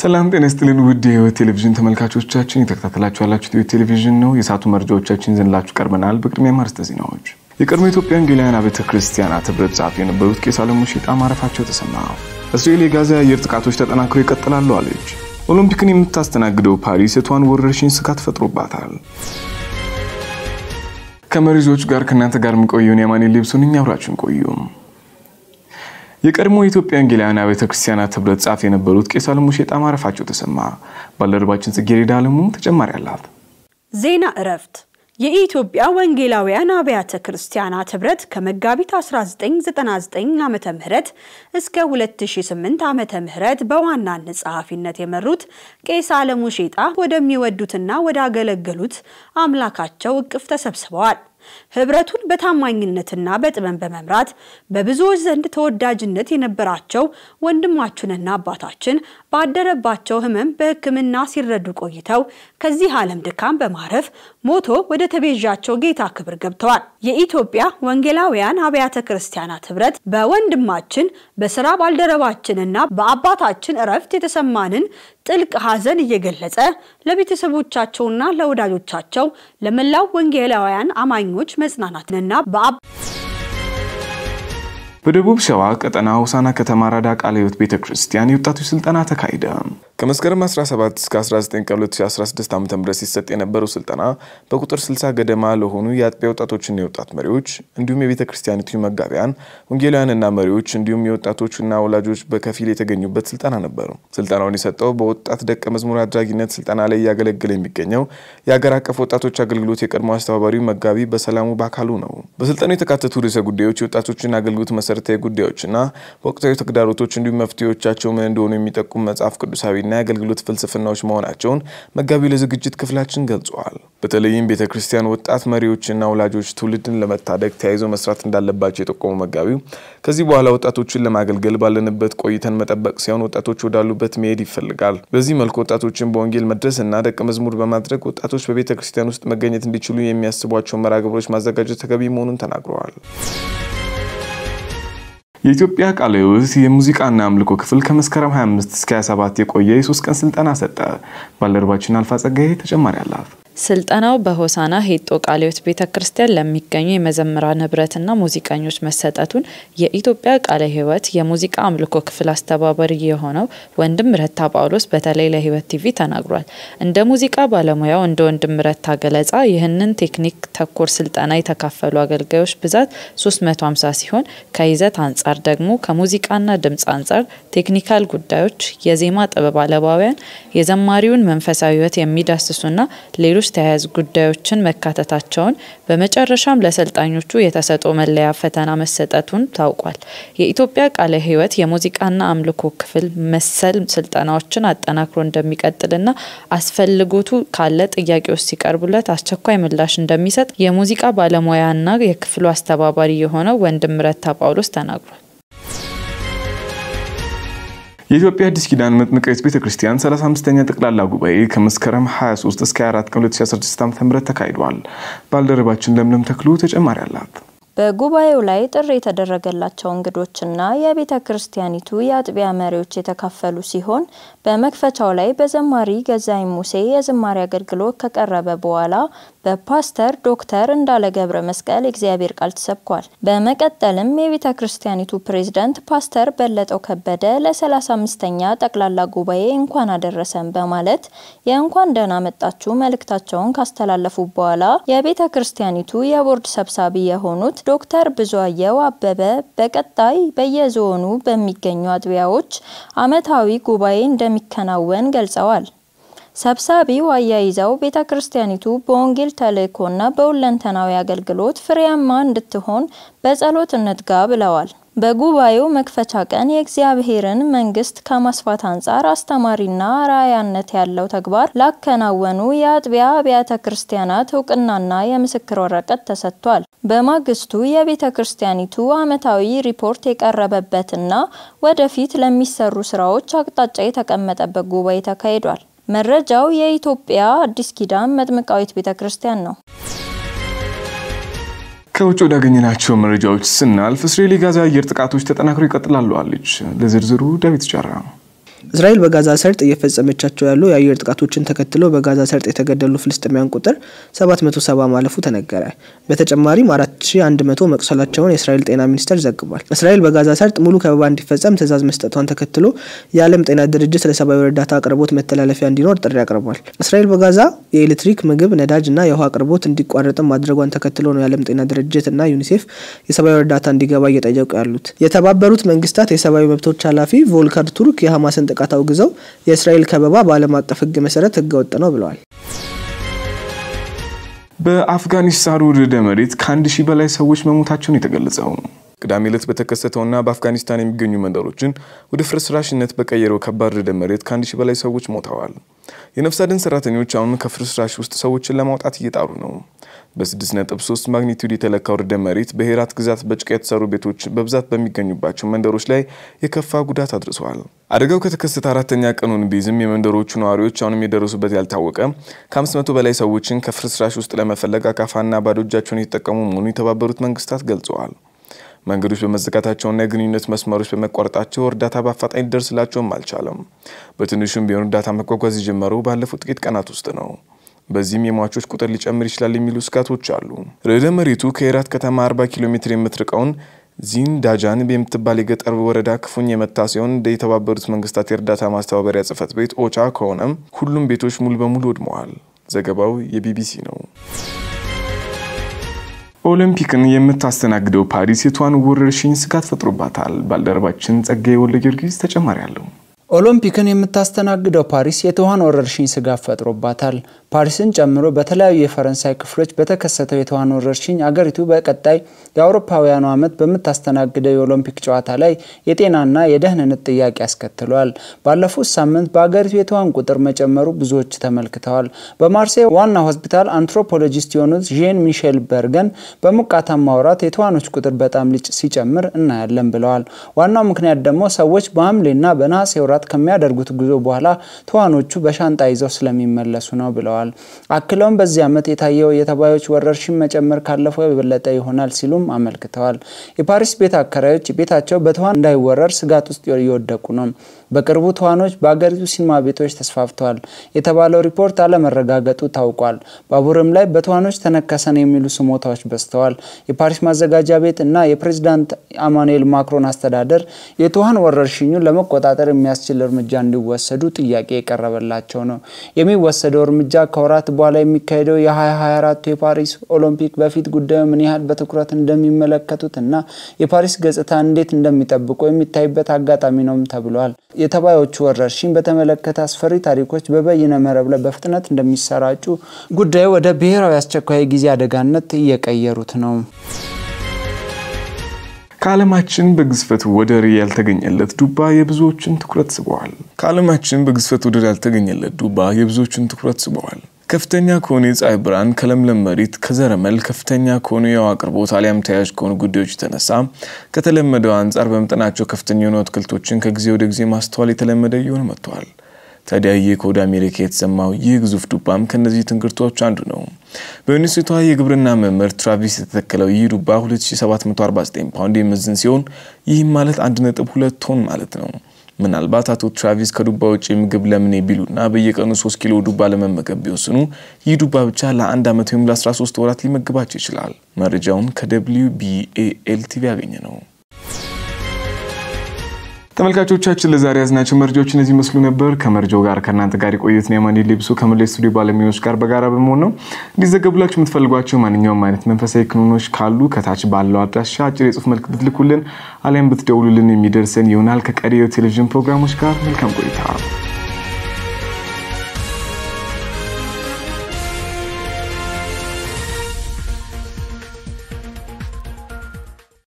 ሰላም ጤና ይስጥልን ውድ የህይወት ቴሌቪዥን ተመልካቾቻችን፣ የተከታተላችሁ ያላችሁት ህይወት ቴሌቪዥን ነው። የሰዓቱ መረጃዎቻችን ዘንላችሁ ቀርበናል። በቅድሚያ አርዕስተ ዜናዎች። የቀድሞ ኢትዮጵያ ወንጌላውያን አብያተ ክርስቲያናት ህብረት ጸሐፊ የነበሩት ቄስ አለሙ ሺጣ ማረፋቸው ተሰማ። እስራኤል የጋዛ የአየር ጥቃቶች ተጠናክረው ይቀጥላሉ አለች። ኦሎምፒክን የምታስተናግደው ፓሪስ የቷን ወረርሽኝ ስጋት ፈጥሮባታል። ከመሪዞች ጋር ከእናንተ ጋር የምቆየውን የማኔ ሌብሶን እኛ አብራችን ቆዩም የቀድሞ የኢትዮጵያ ወንጌላውያን ቤተ ክርስቲያናት ህብረት ጻፍ የነበሩት ቄስ አለሙ ሼጣ ማረፋቸው ተሰማ። ባልደረባችን ጽጌረዳ አለሙ ተጨማሪ አላት። ዜና እረፍት የኢትዮጵያ ወንጌላውያን አብያተ ክርስቲያናት ህብረት ከመጋቢት 1999 ዓ ም እስከ 2008 ዓ ም በዋናነት ጸሐፊነት የመሩት ቄስ አለሙ ሼጣ ወደሚወዱትና ወዳገለገሉት አምላካቸው እቅፍ ተሰብስበዋል። ህብረቱን በታማኝነትና በጥበን በመምራት በብዙዎች ዘንድ ተወዳጅነት የነበራቸው ወንድማችንና አባታችን ባደረባቸው ህመም በሕክምና ሲረዱ ቆይተው ከዚህ ዓለም ድካም በማረፍ ሞቶ ወደ ተቤዣቸው ጌታ ክብር ገብተዋል። የኢትዮጵያ ወንጌላውያን አብያተ ክርስቲያናት ህብረት በወንድማችን በስራ ባልደረባችንና በአባታችን እረፍት የተሰማንን ጥልቅ ሐዘን እየገለጸ ለቤተሰቦቻቸውና ለወዳጆቻቸው ለመላው ወንጌላውያን አማኞ ሰራተኞች መጽናናትንና በአብ በደቡብ ሸዋ ቀጠና ሆሳና ከተማ ራዳ ቃለ ሕይወት ቤተ ክርስቲያን የወጣቶች ስልጠና ተካሂደ ከመስከረም 17 እስከ 19 ቀን 2016 ዓ ም ሲሰጥ የነበረው ስልጠና በቁጥር 60 ገደማ ለሆኑ የአጥቢያ ወጣቶችና የወጣት መሪዎች እንዲሁም የቤተ ክርስቲያኒቱ መጋቢያን ወንጌላውያንና መሪዎች እንዲሁም የወጣቶችና ወላጆች በከፊል የተገኙበት ስልጠና ነበር። ስልጠናውን የሰጠው በወጣት ደቀ መዝሙር አድራጊነት ስልጠና ላይ እያገለገለ የሚገኘው የአገር አቀፍ ወጣቶች አገልግሎት የቀድሞ አስተባባሪው መጋቢ በሰላሙ በአካሉ ነው። በስልጠናው የተካተቱ ርዕሰ ጉዳዮች የወጣቶችን አገልግሎት መሰረታዊ ጉዳዮችና ወቅታዊ ተግዳሮቶች እንዲሁም መፍትሄዎቻቸው ምን እንደሆኑ የሚጠቁም መጽሐፍ ቅዱሳዊ አስተዳደርና የአገልግሎት ፍልስፍናዎች መሆናቸውን መጋቢው ለዝግጅት ክፍላችን ገልጿል። በተለይም ቤተ ክርስቲያን ወጣት መሪዎችና ወላጆች ትውልድን ለመታደግ ተያይዞ መስራት እንዳለባቸው የጠቆሙ መጋቢው ከዚህ በኋላ ወጣቶችን ለማገልገል ባለንበት ቆይተን መጠበቅ ሲሆን ወጣቶች ወዳሉበት መሄድ ይፈልጋል። በዚህ መልኩ ወጣቶችን በወንጌል መድረስና ደቀ መዝሙር በማድረግ ወጣቶች በቤተ ክርስቲያን ውስጥ መገኘት እንዲችሉ የሚያስቧቸው መርሃ ግብሮች ማዘጋጀት ተገቢ መሆኑን ተናግረዋል። የኢትዮጵያ ቃለ ሕይወት የሙዚቃና አምልኮ ክፍል ከመስከረም 25 እስከ 27 የቆየ የሶስት ቀን ስልጠና ሰጠ። ባልደረባችን አልፋ ጸጋዬ ተጨማሪ አላት። ስልጠናው በሆሳና ሄጦ ቃልዮት ቤተ ክርስቲያን ለሚገኙ የመዘምራን ህብረትና ሙዚቀኞች መሰጠቱን የኢትዮጵያ ቃለ ህይወት የሙዚቃ አምልኮ ክፍል አስተባባሪ የሆነው ወንድም ረታ ጳውሎስ በተለይ ለህይወት ቲቪ ተናግሯል። እንደ ሙዚቃ ባለሙያው እንደ ወንድም ረታ ገለጻ ይህንን ቴክኒክ ተኮር ስልጠና የተካፈሉ አገልጋዮች ብዛት 350 ሲሆን ከይዘት አንጻር ደግሞ ከሙዚቃና ድምፅ አንጻር ቴክኒካል ጉዳዮች፣ የዜማ ጥበብ አለባውያን፣ የዘማሪውን መንፈሳዊ ህይወት የሚዳስሱና ሌሎች ሌሎች ተያያዙ ጉዳዮችን መካተታቸውን በመጨረሻም ለሰልጣኞቹ የተሰጦ መለያ ፈተና መሰጠቱን ታውቋል። የኢትዮጵያ ቃለ ሕይወት የሙዚቃና አምልኮ ክፍል መሰል ስልጠናዎችን አጠናክሮ እንደሚቀጥልና አስፈልጎቱ ካለ ጥያቄዎች ሲቀርቡለት አስቸኳይ ምላሽ እንደሚሰጥ የሙዚቃ ባለሙያና የክፍሉ አስተባባሪ የሆነው ወንድምረታ ጳውሎስ ተናግሯል። የኢትዮጵያ አዲስ ኪዳን መጥምቀ ቤተክርስቲያን ቤተ ክርስቲያን 35ኛ ጠቅላላ ጉባኤ ከመስከረም 23 እስከ 24 ቀን 2016 ዓ.ም ተካሂዷል። ባልደረባችን ለምለም ተክሉ ተጨማሪ አላት። በጉባኤው ላይ ጥሪ የተደረገላቸው እንግዶችና የቤተ ክርስቲያኒቱ የአጥቢያ መሪዎች የተካፈሉ ሲሆን በመክፈቻው ላይ በዘማሪ ገዛይ ሙሴ የዝማሬ አገልግሎት ከቀረበ በኋላ በፓስተር ዶክተር እንዳለ ገብረ መስቀል እግዚአብሔር ቃል ተሰብኳል። በመቀጠልም የቤተ ክርስቲያኒቱ ፕሬዝዳንት ፓስተር በለጠው ከበደ ለ35ኛ ጠቅላላ ጉባኤ እንኳን አደረሰን በማለት የእንኳን ደህና መጣችሁ መልእክታቸውን ካስተላለፉ በኋላ የቤተ ክርስቲያኒቱ የቦርድ ሰብሳቢ የሆኑት ዶክተር ብዙአየው አበበ በቀጣይ በየዞኑ በሚገኙ አጥቢያዎች አመታዊ ጉባኤ እንደሚከናወን ገልጸዋል። ሰብሳቢው አያይዘው ቤተ ክርስቲያኒቱ በወንጌል ተልእኮና በሁለንተናዊ አገልግሎት ፍሬያማ እንድትሆን በጸሎት እንትጋ ብለዋል። በጉባኤው መክፈቻ ቀን የእግዚአብሔርን መንግስት ከማስፋት አንጻር አስተማሪና ራያነት ያለው ተግባር ላከናወኑ የአጥቢያ አብያተ ክርስቲያናት እውቅናና የምስክር ወረቀት ተሰጥቷል። በማግስቱ የቤተ ክርስቲያኒቱ ዓመታዊ ሪፖርት የቀረበበትና ወደፊት ለሚሰሩ ስራዎች አቅጣጫ የተቀመጠበት ጉባኤ ተካሂዷል። መረጃው የኢትዮጵያ አዲስ ኪዳን መጥምቃዊት ቤተ ክርስቲያን ነው። ከውጭ ወዳገኘናቸው መረጃዎች ስናልፍ እስራኤል የጋዛ አየር ጥቃቶች ተጠናክረው ይቀጥላሉ አለች። ለዝርዝሩ ዳዊት ጫራ እስራኤል በጋዛ ሰርጥ እየፈጸመቻቸው ያሉ የአየር ጥቃቶችን ተከትሎ በጋዛ ሰርጥ የተገደሉ ፍልስጥሚያን ቁጥር 770 ማለፉ ተነገረ። በተጨማሪም 4100 መቁሰላቸውን የእስራኤል ጤና ሚኒስቴር ዘግቧል። እስራኤል በጋዛ ሰርጥ ሙሉ ከበባ እንዲፈጸም ትዕዛዝ መስጠቷን ተከትሎ የዓለም ጤና ድርጅት ለሰብአዊ እርዳታ አቅርቦት መተላለፊያ እንዲኖር ጥሪ አቅርቧል። እስራኤል በጋዛ የኤሌክትሪክ፣ ምግብ፣ ነዳጅ እና የውሃ አቅርቦት እንዲቋረጥም ማድረጓን ተከትሎ ነው የዓለም ጤና ድርጅት እና ዩኒሴፍ የሰብአዊ እርዳታ እንዲገባ እየጠየቁ ያሉት። የተባበሩት መንግስታት የሰብአዊ መብቶች ኃላፊ ቮልከር ቱርክ የሐማስን ጥቃት አውግዘው የእስራኤል ከበባ በዓለም አቀፍ ህግ መሰረት ወጥ ነው ብለዋል። በአፍጋኒስታን ርዕደ መሬት ከአንድ ሺህ በላይ ሰዎች መሞታቸውን የተገለጸው ቅዳሜ ዕለት በተከሰተውና በአፍጋኒስታን የሚገኙ መንደሮችን ወደ ፍርስራሽነት በቀየረው ከባድ ርዕደ መሬት ከአንድ ሺህ በላይ ሰዎች ሞተዋል። የነፍስ አድን ሰራተኞች አሁንም ከፍርስራሽ ውስጥ ሰዎችን ለማውጣት እየጣሩ ነው። በ6.3 ማግኒቱድ የተለካው ወርደ መሬት በሄራት ግዛት በጭቃ የተሰሩ ቤቶች በብዛት በሚገኙባቸው መንደሮች ላይ የከፋ ጉዳት አድርሰዋል። አደጋው ከተከሰተ አራተኛ ቀኑን ቢይዝም የመንደሮቹ ነዋሪዎች አሁንም የደረሱበት ያልታወቀ ከ500 በላይ ሰዎችን ከፍርስራሽ ውስጥ ለመፈለግ አካፋና ባዶ እጃቸውን የተጠቀሙ መሆኑን የተባበሩት መንግስታት ገልጸዋል። መንገዶች በመዘጋታቸውና የግንኙነት መስመሮች በመቋረጣቸው እርዳታ በአፋጣኝ ሊደርስላቸውም አልቻለም። በትንሹም ቢሆን እርዳታ መጓጓዝ የጀመረው ባለፉት ጥቂት ቀናት ውስጥ ነው። በዚህም የሟቾች ቁጥር ሊጨምር ይችላል የሚሉ ስጋቶች አሉ። ርዕደ መሬቱ ከሄራት ከተማ 40 ኪሎ ሜትር የምትርቀውን ዳጃን የምትባል የገጠር ወረዳ ክፉኝ የመታ ሲሆን እንደ የተባበሩት መንግስታት የእርዳታ ማስተባበሪያ ጽህፈት ቤት ኦቻ ከሆነም ሁሉም ቤቶች ሙሉ በሙሉ ወድመዋል። ዘገባው የቢቢሲ ነው። ኦሎምፒክን የምታስተናግደው ፓሪስ የቷን ወረርሽኝ ስጋት ፈጥሮባታል። ባልደረባችን ጸጋዬ ወልደ ጊዮርጊስ ተጨማሪ አለው። ኦሎምፒክን የምታስተናግደው ፓሪስ የትኋን ወረርሽኝ ስጋት ፈጥሮባታል። ፓሪስን ጨምሮ በተለያዩ የፈረንሳይ ክፍሎች በተከሰተው የትኋን ወረርሽኝ አገሪቱ በቀጣይ የአውሮፓውያኑ ዓመት በምታስተናግደው የኦሎምፒክ ጨዋታ ላይ የጤናና የደህንነት ጥያቄ አስከትሏል። ባለፉት ሳምንት በአገሪቱ የትኋን ቁጥር መጨመሩ ብዙዎች ተመልክተዋል። በማርሴይ ዋና ሆስፒታል አንትሮፖሎጂስት የሆኑት ዤን ሚሼል በርገን በሞቃታማ ወራት የትኋኖች ቁጥር በጣም ልጭ ሲጨምር እናያለን ብለዋል። ዋናው ምክንያት ደግሞ ሰዎች በሐምሌና በነሐሴ ወራት ሀገራት ከሚያደርጉት ጉዞ በኋላ ተዋኖቹ በሻንጣ ይዘው ስለሚመለሱ ነው ብለዋል። አክለውም በዚህ ዓመት የታየው የተባዮች ወረርሽኝ መጨመር ካለፈው የበለጠ ይሆናል ሲሉም አመልክተዋል። የፓሪስ ቤት አከራዮች ቤታቸው በተዋን እንዳይወረር ስጋት ውስጥ እየወደቁ ነው። በቅርቡ ተዋኖች በአገሪቱ ሲኒማ ቤቶች ተስፋፍተዋል የተባለው ሪፖርት አለመረጋገጡ ታውቋል። ባቡርም ላይ በተዋኖች ተነከሰን የሚሉ ስሞታዎች በዝተዋል። የፓሪስ ማዘጋጃ ቤት እና የፕሬዚዳንት አማኑኤል ማክሮን አስተዳደር የትውሃን ወረርሽኙን ለመቆጣጠር የሚያስችል እርምጃ እንዲወሰዱ ጥያቄ የቀረበላቸው ነው። የሚወሰደው እርምጃ ከወራት በኋላ የሚካሄደው የ2024 የፓሪስ ኦሎምፒክ በፊት ጉዳዩ ምን ያህል በትኩረት እንደሚመለከቱት እና የፓሪስ ገጽታ እንዴት እንደሚጠብቁ የሚታይበት አጋጣሚ ነውም ተብሏል። የተባዮቹ ወረርሽኝ በተመለከተ አስፈሪ ታሪኮች በበይነ መረብ ላይ በፍጥነት እንደሚሰራጩ ጉዳዩ ወደ ብሔራዊ አስቸኳይ ጊዜ አደጋነት እየቀየሩት ነው። ከዓለማችን በግዝፈት ወደር ያልተገኘለት ዱባ የብዙዎችን ትኩረት ስበዋል። ከዓለማችን በግዝፈት ወደር ያልተገኘለት ዱባ የብዙዎችን ትኩረት ስበዋል። ከፍተኛ ከሆነ የፀሐይ ብርሃን፣ ከለምለም መሬት፣ ከዘረመል፣ ከፍተኛ ከሆኑ የውሃ አቅርቦት አሊያም ተያያዥ ከሆኑ ጉዳዮች የተነሳ ከተለመደው አንጻር በመጠናቸው ከፍተኛ የሆኑ አትክልቶችን ከጊዜ ወደ ጊዜ ማስተዋል የተለመደ እየሆነ መጥተዋል። ታዲያ ይህ ከወደ አሜሪካ የተሰማው ይህ ግዙፍ ዱባም ከእነዚህ ትንግርቶች አንዱ ነው። በዩኒቨርሲቷ የግብርና መምህር ትራቪስ የተተከለው ይህ ዱባ 2749 ፓውንድ የሚመዝን ሲሆን ይህም ማለት 1.2 ቶን ማለት ነው። ምናልባት አቶ ትራቪስ ከዱባ ውጭ ምግብ ለምኔ ቢሉና በየቀኑ 3 ኪሎ ዱባ ለመመገብ ቢወስኑ ይህ ዱባ ብቻ ለአንድ ዓመት ወይም ለ13 ወራት ሊመግባቸው ይችላል። መረጃውን ከደብሊዩ ቢኤኤል ቲቪ ያገኘ ነው። ተመልካቾቻችን ለዛሬ ያዝናቸው መረጃዎች እነዚህ መስሉ ነበር። ከመረጃው ጋር ከእናንተ ጋር ነው የማኒ ሊብሱ ከመለስ ስቱዲዮ ባለሙያዎች ጋር በጋራ በመሆን ነው። እንዲዘገቡላችሁ የምትፈልጓቸው ማንኛውም አይነት መንፈሳዊ ክንውኖች ካሉ ከታች ባለው አድራሻ አጭር የጽሁፍ መልክ ብትልኩልን አሊያም ብትደውሉልን የሚደርሰን ይሆናል። ከቀሪ የቴሌቪዥን ፕሮግራሞች ጋር መልካም ቆይታ